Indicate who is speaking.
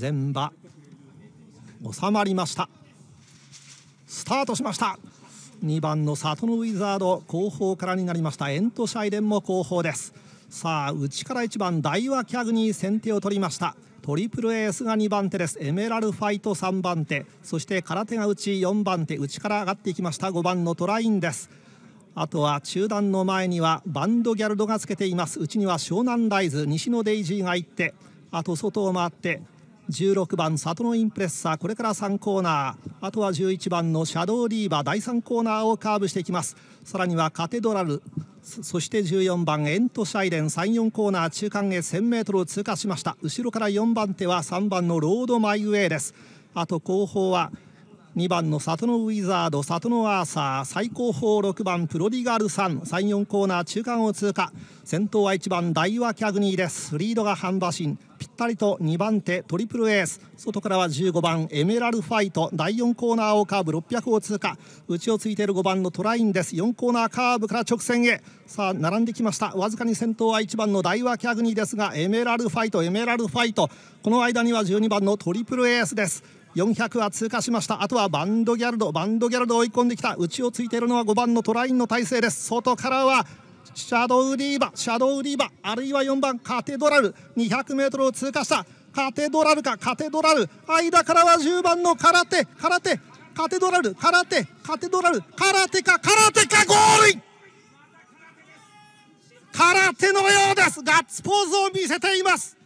Speaker 1: 前場収まりましたスタートしました2番の里のウィザード後方からになりましたエントシャイデンも後方ですさあ内から1番ダイワキャグに先手を取りましたトリプルエースが2番手ですエメラルファイト3番手そして空手が打ち4番手内から上がっていきました5番のトラインですあとは中段の前にはバンドギャルドがつけていますうちには湘南ライズ西のデイジーが行ってあと外を回って16番里のインプレッサこれから3コーナーあとは11番のシャドーリーバー第3コーナーをカーブしていきますさらにはカテドラルそして14番エントシャイレン34コーナー中間へ 1000m を通過しました後ろから4番手は3番のロードマイウェイですあと後方は2番の里のウィザード里のアーサー最高峰6番プロディガル334コーナー中間を通過先頭は1番ダイワキャグニーですリードが半馬身ぴったりと2番手トリプルエース外からは15番エメラルファイト第4コーナーをカーブ600を通過内をついている5番のトラインです4コーナーカーブから直線へさあ並んできましたわずかに先頭は1番のダイワキャグニーですがエメラルファイトエメラルファイトこの間には12番のトリプルエースです400は通過しましたあとはバンドギャルドバンドギャルド追い込んできた内をついているのは5番のトラインの体勢です外からはシャドウリーバシャドウリーバあるいは4番カテドラル 200m を通過したカテドラルかカテドラル間からは10番の空手空手カテドラル空手カテドラル空手か空手かゴール空手のようですガッツポーズを見せています